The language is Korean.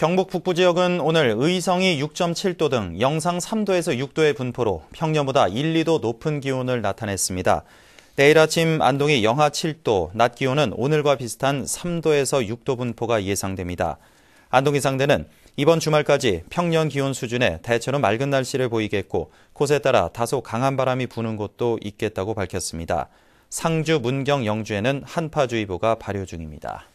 경북 북부 지역은 오늘 의성이 6.7도 등 영상 3도에서 6도의 분포로 평년보다 1, 2도 높은 기온을 나타냈습니다. 내일 아침 안동이 영하 7도, 낮 기온은 오늘과 비슷한 3도에서 6도 분포가 예상됩니다. 안동 기상대는 이번 주말까지 평년 기온 수준의 대체로 맑은 날씨를 보이겠고 곳에 따라 다소 강한 바람이 부는 곳도 있겠다고 밝혔습니다. 상주, 문경, 영주에는 한파주의보가 발효 중입니다.